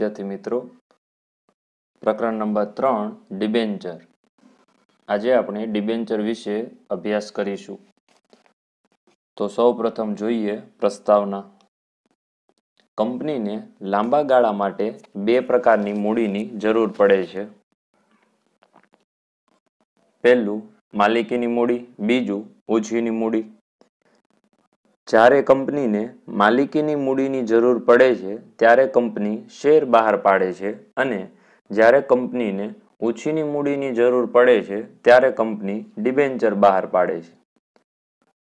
વિદ્યાર્થી મિત્રો પ્રકરણ નંબર ત્રણ ડિબેન્ચર આજે આપણે ડિબેન્ચર વિશે અભ્યાસ કરીશું તો સૌ પ્રથમ જોઈએ પ્રસ્તાવના કંપનીને લાંબા ગાળા માટે બે પ્રકારની મૂડીની જરૂર પડે છે પહેલું માલિકીની મૂડી બીજું ઓછીની મૂડી જ્યારે કંપનીને માલિકીની મૂડીની જરૂર પડે છે ત્યારે કંપની શેર બહાર પાડે છે અને જ્યારે કંપનીને ઓછીની મૂડીની જરૂર પડે છે ત્યારે કંપની ડિબેન્ચર બહાર પાડે છે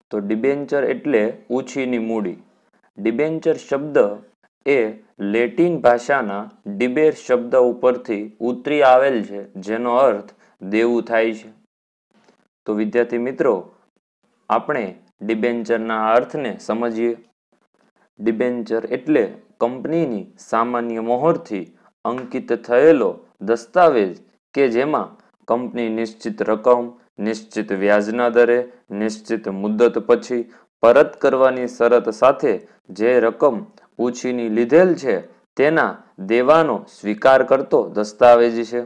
તો ડિબેન્ચર એટલે ઓછીની મૂડી ડિબેન્ચર શબ્દ એ લેટિન ભાષાના ડિબેર શબ્દ ઉપરથી ઉતરી આવેલ છે જેનો અર્થ દેવું થાય છે તો વિદ્યાર્થી મિત્રો આપણે ડિબેન્ચરના અર્થને સમજીએ ડિબેન્ચર એટલે કંપનીની સામાન્ય મોહરથી અંકિત થયેલો દસ્તાવેજ કે જેમાં કંપની નિશ્ચિત રકમ નિશ્ચિત વ્યાજના દરે નિશ્ચિત મુદત પછી પરત કરવાની શરત સાથે જે રકમ ઉછીની લીધેલ છે તેના દેવાનો સ્વીકાર કરતો દસ્તાવેજ છે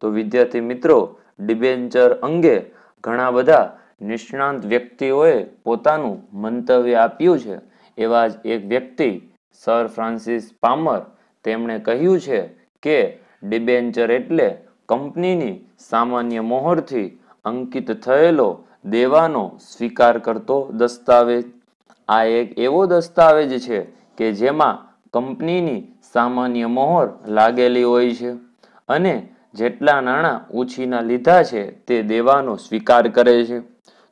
તો વિદ્યાર્થી મિત્રો ડિબેન્ચર અંગે ઘણા બધા નિષ્ણાંત વ્યક્તિઓએ પોતાનું મંતવ્ય આપ્યું છે એવા જ એક વ્યક્તિ સર ફ્રાન્સિસ પામર તેમણે કહ્યું છે કે ડિબેન્ચર એટલે કંપનીની સામાન્ય મોહરથી અંકિત થયેલો દેવાનો સ્વીકાર કરતો દસ્તાવેજ આ એક એવો દસ્તાવેજ છે કે જેમાં કંપનીની સામાન્ય મોહર લાગેલી હોય છે અને જેટલા નાણાં ઉછીના લીધા છે તે દેવાનો સ્વીકાર કરે છે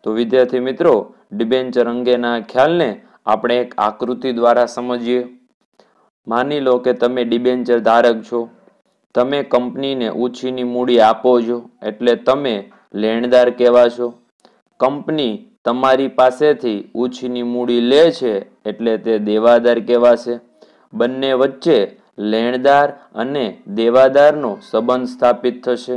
તો વિદ્યાર્થી મિત્રો ડિબેન્ચર અંગેના ખ્યાલને આપણે એક આકૃતિ દ્વારા સમજીએ માની લો કે તમે ડિબેન્ચર ધારક છો તમે કંપનીને ઓછીની મૂડી આપો છો એટલે તમે લેણદાર કહેવા છો કંપની તમારી પાસેથી ઊંચીની મૂડી લે છે એટલે તે દેવાદાર કહેવાશે બંને વચ્ચે લેણદાર અને દેવાદારનો સંબંધ સ્થાપિત થશે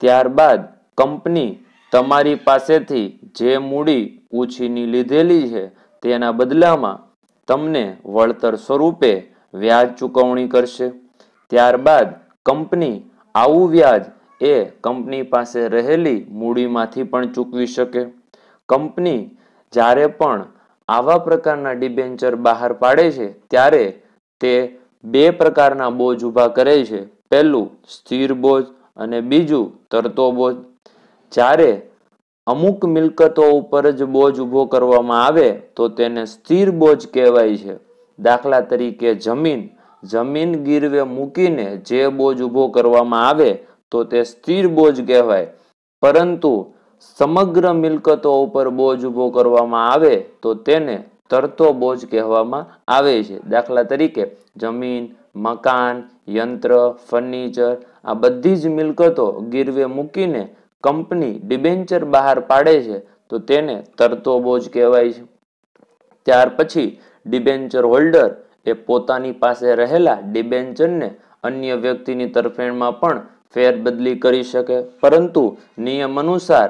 ત્યારબાદ કંપની તમારી પાસેથી જે મૂડી ઉછીની લીધેલી છે તેના બદલામાં તમને વળતર સ્વરૂપે વ્યાજ ચૂકવણી કરશે ત્યારબાદ કંપની આવું વ્યાજ એ કંપની પાસે રહેલી મૂડીમાંથી પણ ચૂકવી શકે કંપની જ્યારે પણ આવા પ્રકારના ડિબેન્ચર બહાર પાડે છે ત્યારે તે બે પ્રકારના બોજ ઊભા કરે છે પહેલું સ્થિર બોજ અને બીજું તરતો બોજ જ્યારે અમુક મિલકતો ઉપર જ બોજ ઊભો કરવામાં આવે તો તેને સ્થિર બોજ કહેવાય છે દાખલા તરીકે જમીન જમીન ગીરવે મૂકીને જે બોજ ઊભો કરવામાં આવે તો તે સ્થિર બોજ કહેવાય પરંતુ સમગ્ર મિલકતો ઉપર બોજ ઊભો કરવામાં આવે તો તેને તરતો બોજ કહેવામાં આવે છે દાખલા તરીકે જમીન મકાન યંત્ર ફર્નિચર આ બધી જ મિલકતો ગીરવે મૂકીને કંપની ડિબેન્ચર બહાર પાડે છે તો તેને તરતો તરતોબોજ કહેવાય છે ત્યાર પછી ડિબેન્ચર હોલ્ડર એ પોતાની પાસે રહેલા ડિબેન્ચરને અન્ય વ્યક્તિની તરફેણમાં પણ ફેરબદલી કરી શકે પરંતુ નિયમ અનુસાર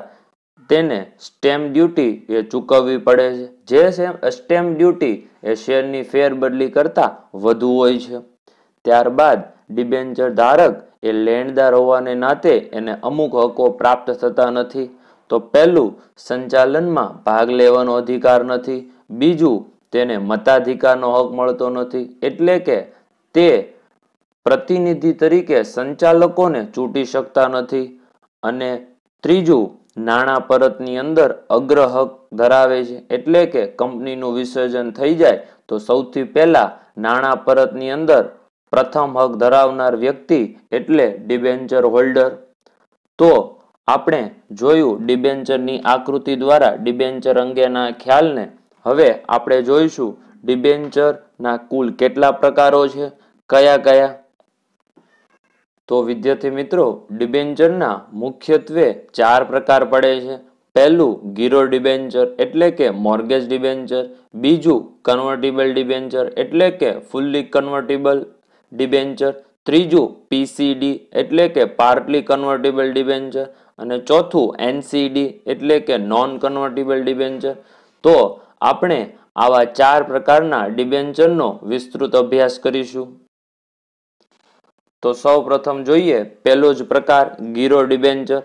તેને સ્ટેમ્પ ડ્યુટી એ ચૂકવવી પડે છે જે સ્ટેમ્પ ડ્યુટી એ શેરની ફેરબદલી કરતાં વધુ હોય છે ત્યારબાદ ડિબેન્ચર ધારક એ લેણદાર હોવાને નાતે એને અમુક હકો પ્રાપ્ત થતા નથી તો પહેલું સંચાલનમાં ભાગ લેવાનો અધિકાર નથી બીજું તેને મતાધિકારનો હક મળતો નથી એટલે કે તે પ્રતિનિધિ તરીકે સંચાલકોને ચૂંટી શકતા નથી અને ત્રીજું નાણાં પરતની અંદર અગ્રહક ધરાવે છે એટલે કે કંપનીનું વિસર્જન થઈ જાય તો સૌથી પહેલા નાણાં પરતની અંદર પ્રથમ હક ધરાવનાર વ્યક્તિ એટલે ડિબેન્ચર હોલ્ડર તો આપણે જોયું ડિબેન્ચરની આકૃતિ દ્વારા ડિબેન્ચર અંગેના ખ્યાલને હવે આપણે જોઈશું ડિબેન્ચરના કુલ કેટલા પ્રકારો છે કયા કયા તો વિદ્યાર્થી મિત્રો ડિબેન્ચરના મુખ્યત્વે ચાર પ્રકાર પડે છે પહેલું ગીરો ડિબેન્ચર એટલે કે મોર્ગેજ ડિબેન્ચર બીજું કન્વર્ટેબલ ડિબેન્ચર એટલે કે ફૂલ્લી કન્વર્ટેબલ ડિબેન્ચર ત્રીજું પીસીડી એટલે કે પાર્ટલી કન્વર્ટેબલ ડિબેન્ચર અને ચોથું એનસીડી એટલે કે નોન કન્વર્ટેબલ ડિબેન્ચર તો આપણે આવા ચાર પ્રકારના ડિબેન્ચરનો વિસ્તૃત અભ્યાસ કરીશું તો સૌ પ્રથમ જોઈએ પહેલો જ પ્રકાર ગીરો ડિબેન્ચર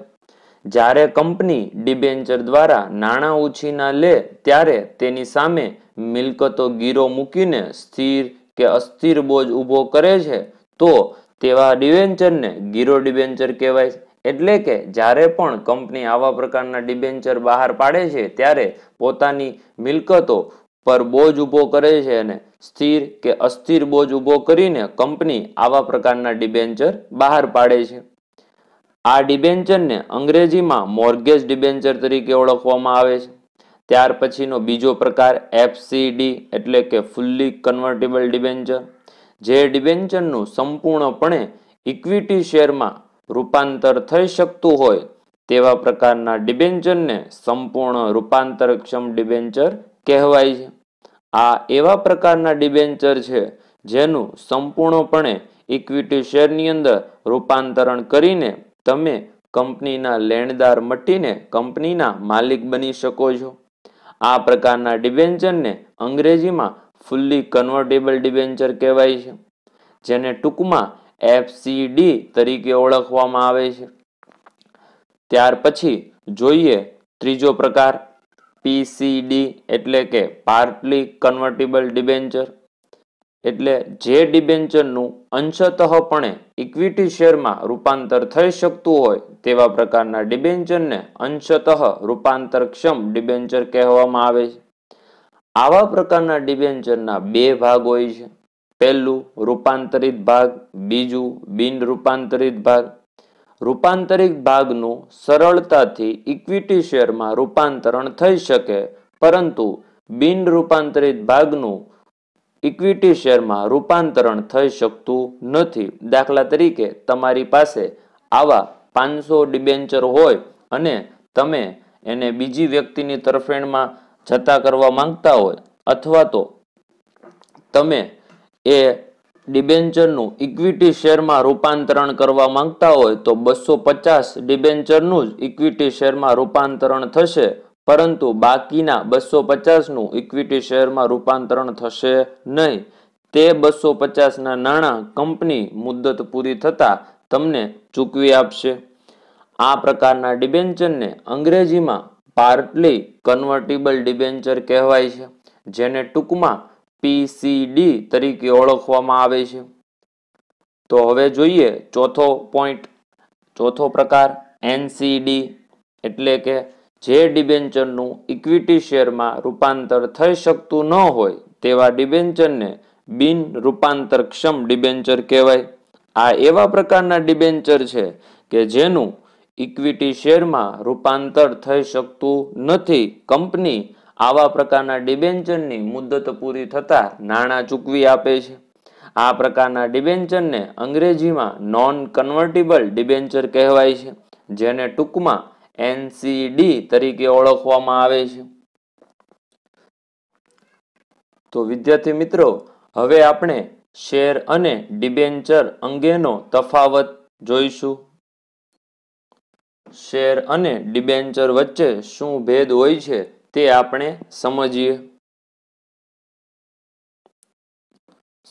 જ્યારે કંપની ડિબેન્ચર દ્વારા નાણાં ઉછીના લે ત્યારે તેની સામે મિલકતો ગીરો મૂકીને સ્થિર કે અસ્થિર બોજ ઊભો કરે છે તો તેવા ડિવેન્ચરને ગીરો ડિવેન્ચર કહેવાય છે એટલે કે જ્યારે પણ કંપની આવા પ્રકારના ડિબેન્ચર બહાર પાડે છે ત્યારે પોતાની મિલકતો પર બોજ ઊભો કરે છે અને સ્થિર કે અસ્થિર બોજ ઊભો કરીને કંપની આવા પ્રકારના ડિબેન્ચર બહાર પાડે છે આ ડિબેન્ચરને અંગ્રેજીમાં મોર્ગેજ ડિબેન્ચર તરીકે ઓળખવામાં આવે છે ત્યાર પછીનો બીજો પ્રકાર એફસીડી એટલે કે ફૂલ્લી કન્વર્ટેબલ ડિબેન્ચર જે ડિબેન્ચરનું સંપૂર્ણપણે ઇક્વિટી શેરમાં રૂપાંતર થઈ શકતું હોય તેવા પ્રકારના ડિબેન્ચરને સંપૂર્ણ રૂપાંતરક્ષમ ડિબેન્ચર કહેવાય છે આ એવા પ્રકારના ડિબેન્ચર છે જેનું સંપૂર્ણપણે ઇક્વિટી શેરની અંદર રૂપાંતરણ કરીને તમે કંપનીના લેણદાર મટીને કંપનીના માલિક બની શકો છો આ પ્રકારના ડિબેન્ચરને અંગ્રેજીમાં ફૂલ્લી કન્વર્ટેબલ ડિબેન્ચર કહેવાય છે જેને ટૂંકમાં એફસીડી તરીકે ઓળખવામાં આવે છે ત્યાર પછી જોઈએ ત્રીજો પ્રકાર પીસીડી એટલે કે પાર્ટલી કન્વર્ટેબલ ડિબેન્ચર એટલે જે ડિબેન્ચરનું અંશતઃપણે ઇક્વિટી શેરમાં રૂપાંતર થઈ શકતું હોય તેવા પ્રકારના ડિબેન્ચરને અંશતઃ રૂપાંતરક્ષમ ડિબેન્ચર કહેવામાં આવે છે આવા પ્રકારના ડિબેન્ચરના બે ભાગ હોય છે પહેલું રૂપાંતરિત ભાગ બીજું બિન રૂપાંતરિત ભાગ રૂપાંતરિત ભાગનું સરળતાથી ઇક્વિટી શેરમાં રૂપાંતરણ થઈ શકે પરંતુ બિન રૂપાંતરિત ભાગનું ઇક્વિટી શેરમાં રૂપાંતરણ થઈ શકતું નથી દાખલા તરીકે તમારી પાસે આવા પાંચસો ડિબેન્ચર હોય અને તમે એને બીજી વ્યક્તિની તરફેણમાં જતા કરવા માંગતા હોય અથવા તો તમે એ ડિબેન્ચરનું ઇક્વિટી શેરમાં રૂપાંતરણ કરવા માંગતા હોય તો બસો પચાસ ડિબેન્ચરનું જ ઇક્વિટી શેરમાં રૂપાંતરણ થશે પરંતુ બાકીના બસો પચાસનું ઇક્વિટી શેરમાં રૂપાંતરણ થશે નહીં તે બસો પચાસના નાણાં કંપની મુદ્દત પૂરી થતાં તમને ચૂકવી આપશે આ પ્રકારના ડિબેન્ચરને અંગ્રેજીમાં પાર્ટલી કન્વર્ટિબલ ડિબેન્ચર કહેવાય છે જેને ટૂંકમાં પીસીડી તરીકે ઓળખવામાં આવે છે તો હવે જોઈએ ચોથો પોઈન્ટ ચોથો પ્રકાર એનસીડી એટલે કે જે ડિબેન્ચરનું ઇક્વિટી શેરમાં રૂપાંતર થઈ શકતું ન હોય તેવા ડિબેન્ચરને બિન રૂપાંતરક્ષમ ડિબેન્ચર કહેવાય આ એવા પ્રકારના ડિબેન્ચર છે કે જેનું ઇક્વિટી શેરમાં રૂપાંતર થઈ શકતું નથી કંપની આવા પ્રકારના ડિબેન્ચરની મુદત પૂરી થતાં નાણાં ચૂકવી આપે છે આ પ્રકારના ડિબેન્ચરને અંગ્રેજીમાં નોન કન્વર્ટેબલ ડિબેન્ચર કહેવાય છે જેને ટૂંકમાં એનસીડી તરીકે ઓળખવામાં આવે છે તો વિદ્યાર્થી મિત્રો હવે આપણે શેર અને ડિબેન્ચર અંગેનો તફાવત જોઈશું શેર અને ડિબેન્ચર વચ્ચે શું ભેદ હોય છે તે આપણે સમજીએ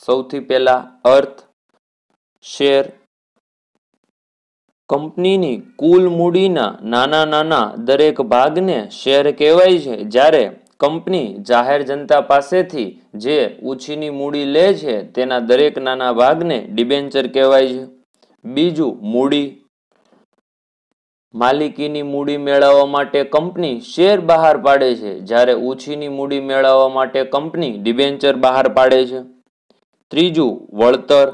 સૌથી પહેલા અર્થ શેર કંપનીની કુલ મૂડીના નાના નાના દરેક ભાગને શેર કહેવાય છે જ્યારે કંપની જાહેર જનતા પાસેથી જે ઉછીની મૂડી લે છે તેના દરેક નાના ભાગને ડિબેન્ચર કહેવાય છે બીજું મૂડી માલિકીની મૂડી મેળવવા માટે કંપની શેર બહાર પાડે છે જ્યારે ઓછીની મૂડી મેળવવા માટે કંપની ડિબેન્ચર બહાર પાડે છે ત્રીજું વળતર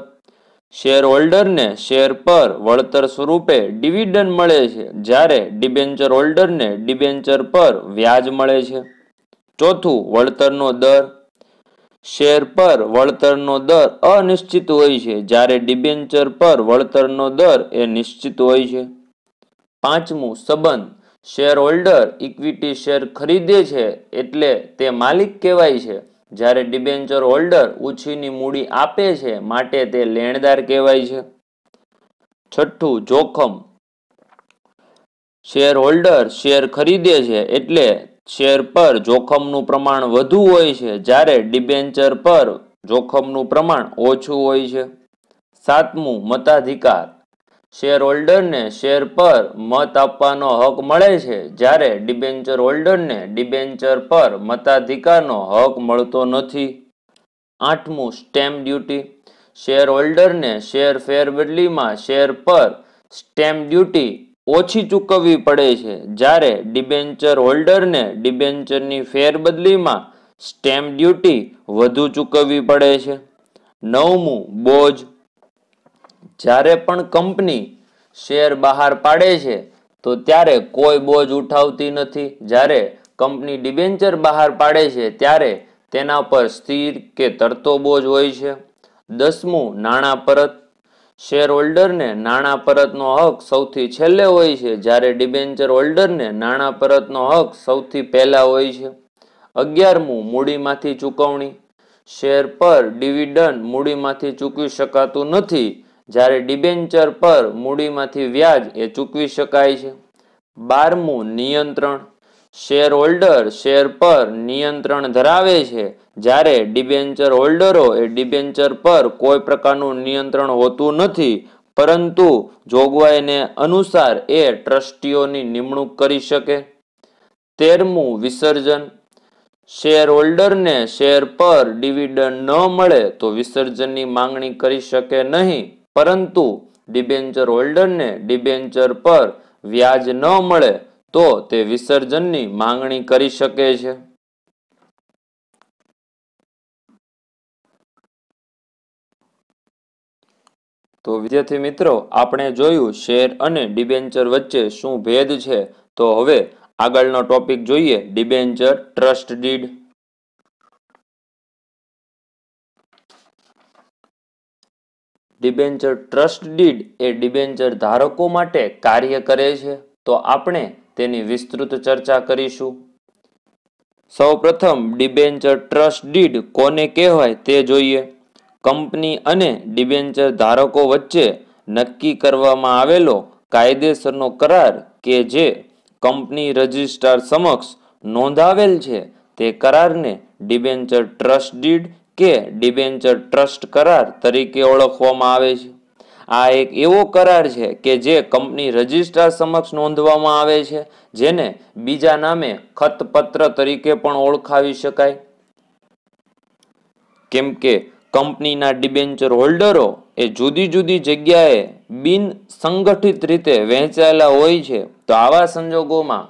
શેર હોલ્ડરને શેર પર વળતર સ્વરૂપે ડિવિડન્ડ મળે છે જ્યારે ડિબેન્ચર હોલ્ડરને ડિબેન્ચર પર વ્યાજ મળે છે ચોથું વળતરનો દર શેર પર વળતરનો દર અનિશ્ચિત હોય છે જ્યારે ડિબેન્ચર પર વળતરનો દર એ નિશ્ચિત હોય છે પાંચમું સંબંધ શેર હોલ્ડર ઇક્વિટી શેર ખરીદે છે એટલે તે માલિક કહેવાય છે જ્યારે ડિબેન્ચર હોલ્ડર ઉછીની મૂડી આપે છે માટે તે લેણદાર કહેવાય છે છઠ્ઠું જોખમ શેર હોલ્ડર શેર ખરીદે છે એટલે શેર પર જોખમનું પ્રમાણ વધુ હોય છે જ્યારે ડિબેન્ચર પર જોખમનું પ્રમાણ ઓછું હોય છે સાતમું મતાધિકાર શેર હોલ્ડરને શેર પર મત આપવાનો હક મળે છે જ્યારે ડિબેન્ચર હોલ્ડરને ડિબેન્ચર પર મતાધિકારનો હક મળતો નથી આઠમું સ્ટેમ્પ ડ્યુટી શેર હોલ્ડરને શેર ફેરબદલીમાં શેર પર સ્ટેમ્પ ડ્યુટી ઓછી ચૂકવવી પડે છે જ્યારે ડિબેન્ચર હોલ્ડરને ડિબેન્ચરની ફેરબદલીમાં સ્ટેમ્પ ડ્યુટી વધુ ચૂકવવી પડે છે નવમું બોજ જ્યારે પણ કંપની શેર બહાર પાડે છે તો ત્યારે કોઈ બોજ ઉઠાવતી નથી જ્યારે કંપની ડિબેન્ચર બહાર પાડે છે ત્યારે તેના પર સ્થિર કે તરતો બોજ હોય છે દસમું નાણાં પરત શેર હોલ્ડરને નાણાં પરતનો હક સૌથી છેલ્લે હોય છે જ્યારે ડિબેન્ચર હોલ્ડરને નાણાં પરતનો હક સૌથી પહેલા હોય છે અગિયારમું મૂડીમાંથી ચૂકવણી શેર પર ડિવિડન્ડ મૂડીમાંથી ચૂકવી શકાતું નથી જ્યારે ડિબેન્ચર પર મૂડીમાંથી વ્યાજ એ ચૂકવી શકાય છે બારમું નિયંત્રણ શેર હોલ્ડર શેર પર નિયંત્રણ ધરાવે છે જ્યારે ડિબેન્ચર હોલ્ડરો એ ડિબેન્ચર પર કોઈ પ્રકારનું નિયંત્રણ હોતું નથી પરંતુ જોગવાઈને અનુસાર એ ટ્રસ્ટીઓની નિમણૂક કરી શકે તેરમું વિસર્જન શેર હોલ્ડરને શેર પર ડિવિડન્ડ ન મળે તો વિસર્જનની માંગણી કરી શકે નહીં પરંતુ ડિબેન્ચર હોલ્ડરને ડિબેન્ચર પર વ્યાજ ન મળે તો તે વિસર્જનની માંગણી કરી શકે છે તો વિદ્યાર્થી મિત્રો આપણે જોયું શેર અને ડિબેન્ચર વચ્ચે શું ભેદ છે તો હવે આગળનો ટોપિક જોઈએ debenture trust deed debenture trust deed એ ડિબેન્ચર ધારકો માટે કાર્ય કરે છે તો આપણે તેની વિસ્તૃત ચર્ચા કરીશું સૌપ્રથમ ડિબેન્ચર ટ્રસ્ટ ડીડ કોને કહેવાય તે જોઈએ કંપની અને ડિબેન્ચર ધારકો વચ્ચે નક્કી કરવામાં આવેલો કાયદેસરનો કરાર કે જે કંપની રજિસ્ટ્રાર સમક્ષ નોંધાવેલ છે તે કરારને ડિબેન્ચર ટ્રસ્ટ ડીડ કે ડિબેન્ચર ટ્રસ્ટ કરાર તરીકે ઓળખવામાં આવે છે આ એક એવો કરાર છે કે જે કંપની રજિસ્ટ્રાર સમક્ષ નોંધવામાં આવે છે જેને બીજા નામે ખતપત્ર તરીકે પણ ઓળખાવી શકાય કેમ કે કંપનીના ડિબેન્ચર હોલ્ડરો એ જુદી જુદી જગ્યાએ બિન સંગઠિત રીતે વહેંચાયેલા હોય છે તો આવા સંજોગોમાં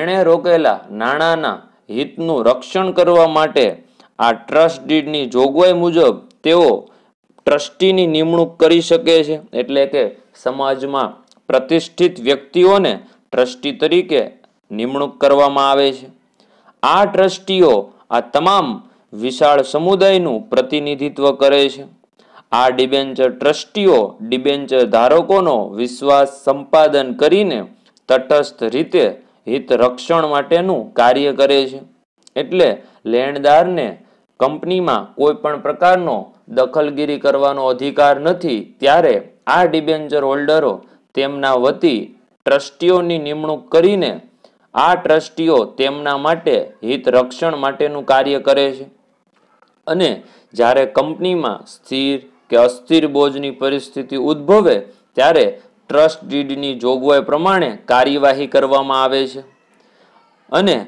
એણે રોકેલા નાણાંના હિતનું રક્ષણ કરવા માટે આ ટ્રસ્ટ ડીડની જોગવાઈ મુજબ તેઓ ટ્રસ્ટીની નિમણૂક કરી શકે છે એટલે કે સમાજમાં પ્રતિષ્ઠિત વ્યક્તિઓને ટ્રસ્ટી તરીકે નિમણૂક કરવામાં આવે છે આ ટ્રસ્ટીઓ આ તમામ વિશાળ સમુદાયનું પ્રતિનિધિત્વ કરે છે આ ડિબેન્ચર ટ્રસ્ટીઓ ડિબેન્ચર ધારકોનો વિશ્વાસ સંપાદન કરીને તટસ્થ રીતે હિત રક્ષણ માટેનું કાર્ય કરે છે એટલે લેણદારને કંપનીમાં કોઈ પણ પ્રકારનો દખલગીરી કરવાનો અધિકાર નથી ત્યારે આ ડિબેન્ચર હોલ્ડરો તેમના વતી ટ્રસ્ટીઓની નિમણૂક કરીને આ ટ્રસ્ટીઓ તેમના માટે હિત રક્ષણ માટેનું કાર્ય કરે છે અને જ્યારે કંપનીમાં સ્થિર કે અસ્થિર બોજની પરિસ્થિતિ ઉદ્ભવે ત્યારે ટ્રસ્ટ ડીડની જોગવાઈ પ્રમાણે કાર્યવાહી કરવામાં આવે છે અને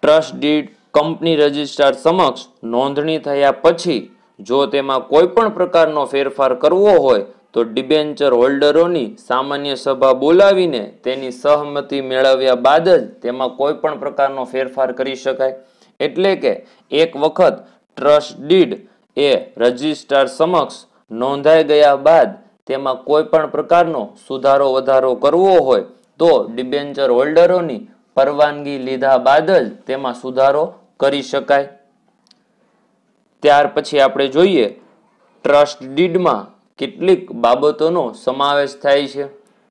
ટ્રસ્ટ ડીડ કંપની રજિસ્ટ્રાર સમક્ષ નોંધણી થયા પછી જો તેમાં કોઈ પણ પ્રકારનો ફેરફાર કરવો હોય તો ડિબેન્ચર હોલ્ડરોની સામાન્ય સભા બોલાવીને તેની સહમતિ મેળવ્યા બાદ જ તેમાં કોઈ પણ પ્રકારનો ફેરફાર કરી શકાય એટલે કે એક વખત ટ્રસ્ટ ડીડ એ રજિસ્ટ્રાર સમક્ષ નોંધાઈ ગયા બાદ તેમાં કોઈ પણ પ્રકારનો સુધારો વધારો કરવો હોય તો ડિબેન્ચર હોલ્ડરોની પરવાનગી લીધા બાદ જ તેમાં સુધારો કરી શકાય ત્યાર પછી આપણે જોઈએ ટ્રસ્ટ ડીડમાં કેટલીક બાબતોનો સમાવેશ થાય છે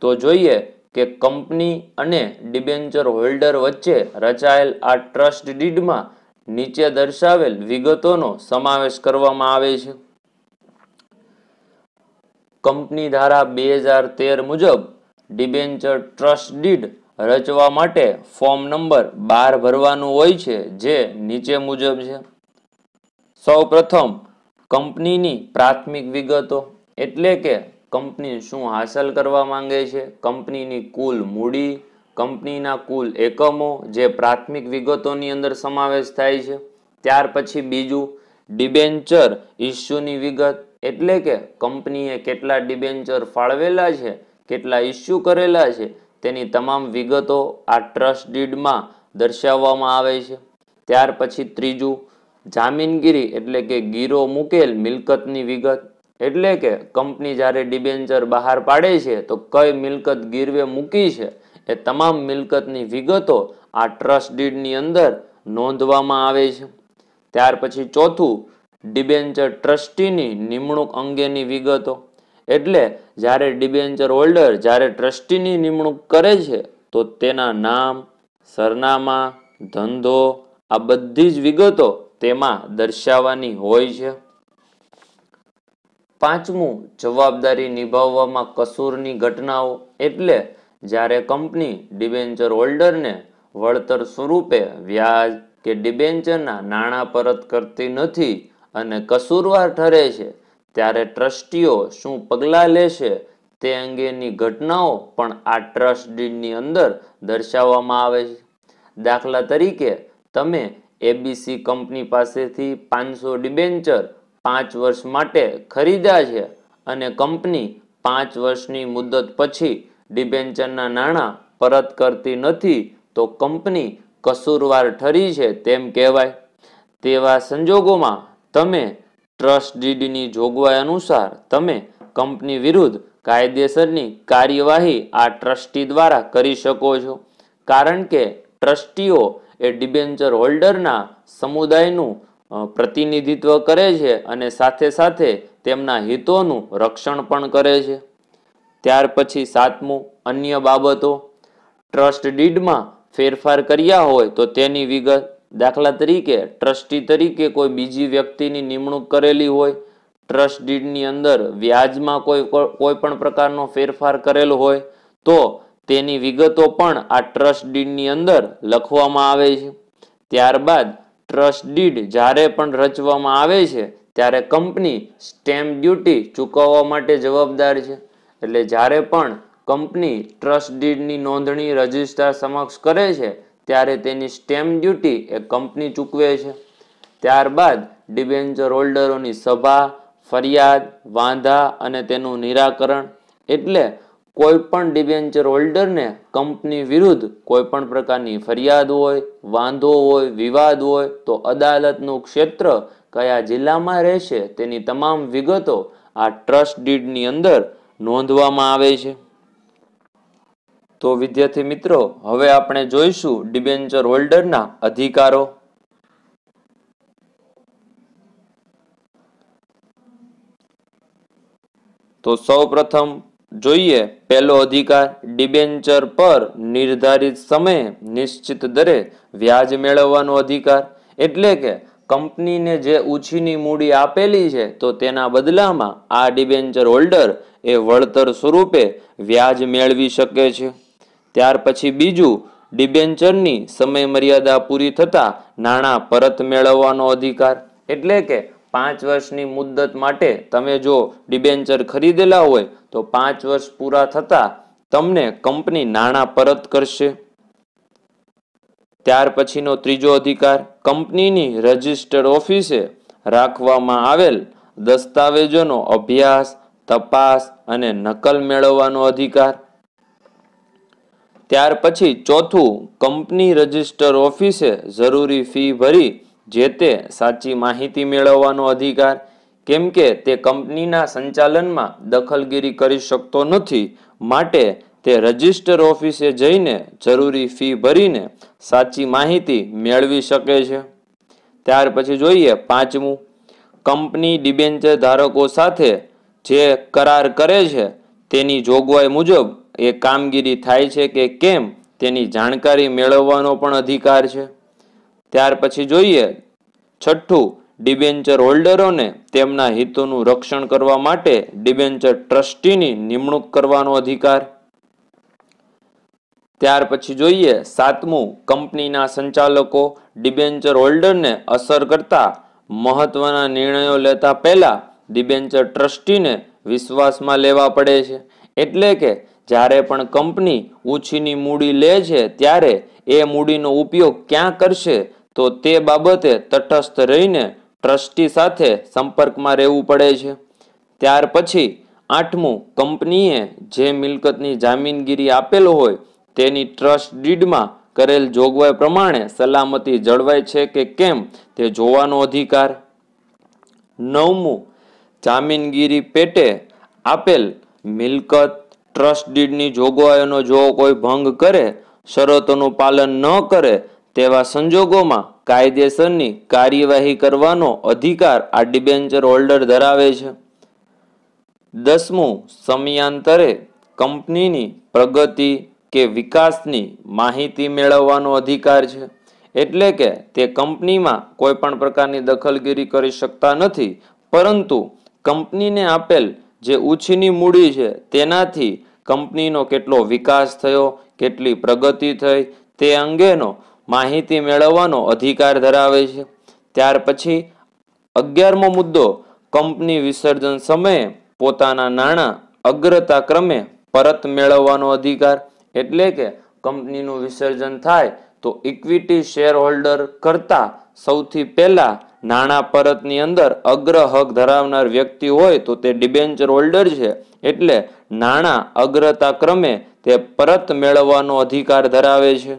તો જોઈએ કે કંપની અને ડિબેન્ચર હોલ્ડર વચ્ચે રચાયેલ આ ટ્રસ્ટ ડીડમાં નીચે દર્શાવેલ વિગતોનો સમાવેશ કરવામાં આવે છે કંપની ધારા બે હજાર તેર મુજબ ડિબેન્ચર ટ્રસ્ટ ડીડ રચવા માટે ફોર્મ નંબર બાર ભરવાનું હોય છે જે નીચે મુજબ છે સૌપ્રથમ કંપનીની પ્રાથમિક વિગતો એટલે કે કંપની શું હાંસલ કરવા માંગે છે કંપનીની કુલ મૂડી કંપનીના કુલ એકમો જે પ્રાથમિક વિગતોની અંદર સમાવેશ થાય છે ત્યાર પછી બીજું ડિબેન્ચર ઇસ્યુની વિગત એટલે કે કંપનીએ કેટલા ડિબેન્ચર ફાળવેલા છે કેટલા ઇસ્યુ કરેલા છે તેની તમામ વિગતો આ ટ્રસ્ટ ડીડમાં દર્શાવવામાં આવે છે ત્યાર પછી ત્રીજું જામીનગીરી એટલે કે ગીરો મૂકેલ મિલકતની વિગત એટલે કે કંપની જ્યારે ડિબેન્ચર બહાર પાડે છે તો કઈ મિલકત ગીરવે મૂકી છે એ તમામ મિલકતની વિગતો આ ટ્રસ્ટ ડીડની અંદર નોંધવામાં આવે છે ત્યાર પછી ચોથું ડિબેન્ચર ટ્રસ્ટીની નિમણૂક અંગેની વિગતો એટલે જ્યારે ડિબેન્ચર હોલ્ડર જ્યારે ટ્રસ્ટીની નિમણૂક કરે છે તો તેના નામ સરનામા ધંધો આ બધી જ વિગતો તેમાં દર્શાવવાની હોય છે પાંચમું જવાબદારી નિભાવવામાં કસૂરની ઘટનાઓ એટલે જ્યારે કંપની ડિબેન્ચર હોલ્ડરને વળતર સ્વરૂપે વ્યાજ કે ડિબેન્ચરના નાણાં પરત કરતી નથી અને કસૂરવાર ઠરે છે ત્યારે ટ્રસ્ટીઓ શું પગલાં લેશે તે અંગેની ઘટનાઓ પણ આ ટ્રસ્ટ ડીડની અંદર દર્શાવવામાં આવે છે દાખલા તરીકે તમે એબીસી કંપની પાસેથી પાંચસો ડિબેન્ચર પાંચ વર્ષ માટે ખરીદ્યા છે અને કંપની પાંચ વર્ષની મુદત પછી ડિબેન્ચરના નાણાં પરત કરતી નથી તો કંપની કસૂરવાર ઠરી છે તેમ કહેવાય તેવા સંજોગોમાં તમે ટ્રસ્ટ ડીડની જોગવાઈ અનુસાર તમે કંપની વિરુદ્ધ કાયદેસરની કાર્યવાહી આ ટ્રસ્ટી દ્વારા કરી શકો છો કારણ કે ટ્રસ્ટીઓ એ ડિબેન્ચર હોલ્ડરના સમુદાયનું પ્રતિનિધિત્વ કરે છે અને સાથે સાથે તેમના હિતોનું રક્ષણ પણ કરે છે ત્યાર પછી સાતમું અન્ય બાબતો ટ્રસ્ટ ડીડમાં ફેરફાર કર્યા હોય તો તેની વિગત દાખલા તરીકે ટ્રસ્ટી તરીકે કોઈ બીજી વ્યક્તિની નિમણૂક કરેલી હોય ટ્રસ્ટ ડીડની અંદર વ્યાજમાં કોઈ કોઈ પણ પ્રકારનો ફેરફાર કરેલો હોય તો તેની વિગતો પણ આ ટ્રસ્ટ ડીડની અંદર લખવામાં આવે છે ત્યારબાદ ટ્રસ્ટ ડીડ જ્યારે પણ રચવામાં આવે છે ત્યારે કંપની સ્ટેમ્પ ડ્યુટી ચૂકવવા માટે જવાબદાર છે એટલે જ્યારે પણ કંપની ટ્રસ્ટ ડીડની નોંધણી રજિસ્ટ્રાર સમક્ષ કરે છે ત્યારે તેની સ્ટેમ્પ ડ્યુટી એ કંપની ચૂકવે છે ત્યારબાદ ડિબેન્ચર હોલ્ડરોની સભા ફરિયાદ વાંધા અને તેનું નિરાકરણ એટલે કોઈપણ ડિબેન્ચર હોલ્ડરને કંપની વિરુદ્ધ કોઈ પણ પ્રકારની ફરિયાદ હોય વાંધો હોય વિવાદ હોય તો અદાલતનું ક્ષેત્ર કયા જિલ્લામાં રહેશે તેની તમામ વિગતો આ ટ્રસ્ટ ડીડની અંદર નોંધવામાં આવે છે તો વિદ્યાર્થી મિત્રો હવે આપણે જોઈશું ડિબેન્ચર હોલ્ડરના અધિકારો તો સૌ પ્રથમ જોઈએ પહેલો અધિકાર ડિબેન્ચર પર નિર્ધારિત સમયે નિશ્ચિત દરે વ્યાજ મેળવવાનો અધિકાર એટલે કે કંપનીને જે ઉછીની મૂડી આપેલી છે તો તેના બદલામાં આ ડિબેન્ચર હોલ્ડર એ વળતર સ્વરૂપે વ્યાજ મેળવી શકે છે ત્યાર પછી બીજું ડિબેન્ચરની સમયમર્યાદા પૂરી થતાં નાણાં પરત મેળવવાનો અધિકાર એટલે કે પાંચ વર્ષની મુદ્દત માટે તમે જો ડિબેન્ચર ખરીદેલા હોય તો પાંચ વર્ષ પૂરા થતા તમને કંપની નાણાં પરત કરશે ત્યાર પછીનો ત્રીજો અધિકાર કંપનીની રજિસ્ટર ઓફિસે રાખવામાં આવેલ દસ્તાવેજોનો અભ્યાસ તપાસ અને નકલ મેળવવાનો અધિકાર ત્યાર પછી ચોથું કંપની રજિસ્ટર ઓફિસે જરૂરી ફી ભરી જે તે સાચી માહિતી મેળવવાનો અધિકાર કેમ કે તે કંપનીના સંચાલનમાં દખલગીરી કરી શકતો નથી માટે તે રજિસ્ટર ઓફિસે જઈને જરૂરી ફી ભરીને સાચી માહિતી મેળવી શકે છે ત્યાર પછી જોઈએ પાંચમું કંપની ડિબેન્ચર ધારકો સાથે જે કરાર કરે છે તેની જોગવાઈ મુજબ એ કામગીરી થાય છે કે કેમ તેની જાણકારી મેળવવાનો પણ અધિકાર છે ત્યાર પછી જોઈએ છઠ્ઠું ડિબેન્ચર હોલ્ડરોને તેમના હિતોનું રક્ષણ કરવા માટે ડિબેન્ચર ટ્રસ્ટીની નિમણૂક કરવાનો અધિકાર ત્યાર પછી જોઈએ સાતમું કંપનીના સંચાલકો ડિબેન્ચર હોલ્ડરને અસર કરતા મહત્વના નિર્ણયો લેતા પહેલા ડિબેન્ચર ટ્રસ્ટીને વિશ્વાસમાં લેવા પડે છે એટલે કે જ્યારે પણ કંપની ઉછીની મૂડી લે છે ત્યારે એ મૂડીનો ઉપયોગ ક્યાં કરશે તો તે બાબતે તટસ્થ રહીને ટ્રસ્ટી સાથે સંપર્કમાં રહેવું પડે છે ત્યાર પછી આઠમું કંપનીએ જે મિલકતની જામીનગીરી આપેલો હોય તેની ટ્રસ્ટ ડીડમાં કરેલ જોગવાઈ પ્રમાણે સલામતી જળવાય છે કે કેમ તે જોવાનો અધિકાર નવમું જામીનગીરી પેટે આપેલ મિલકત ટ્રસ્ટ ડીડની જોગવાઈઓનો જો કોઈ ભંગ કરે શરતોનું પાલન ન કરે તેવા સંજોગોમાં કાયદેસરની કાર્યવાહી કરવાનો અધિકાર આ ડિબેન્ચર હોલ્ડર ધરાવે છે દસમું સમયાંતરે કંપનીની પ્રગતિ કે વિકાસની માહિતી મેળવવાનો અધિકાર છે એટલે કે તે કંપનીમાં કોઈ પણ પ્રકારની દખલગીરી કરી શકતા નથી પરંતુ કંપનીને આપેલ જે ઉછીની મૂડી છે તેનાથી કંપનીનો કેટલો વિકાસ થયો કેટલી પ્રગતિ થઈ તે અંગેનો માહિતી મેળવવાનો અધિકાર ધરાવે છે ત્યાર પછી અગિયારમો મુદ્દો કંપની વિસર્જન સમયે પોતાના નાણાં અગ્રતા ક્રમે પરત મેળવવાનો અધિકાર એટલે કે કંપનીનું વિસર્જન થાય તો ઇક્વિટી શેર હોલ્ડર કરતા સૌથી પહેલાં નાણાં પરતની અંદર અગ્રહક ધરાવનાર વ્યક્તિ હોય તો તે ડિબેન્ચર હોલ્ડર છે એટલે નાણાં અગ્રતા ક્રમે તે પરત મેળવવાનો અધિકાર ધરાવે છે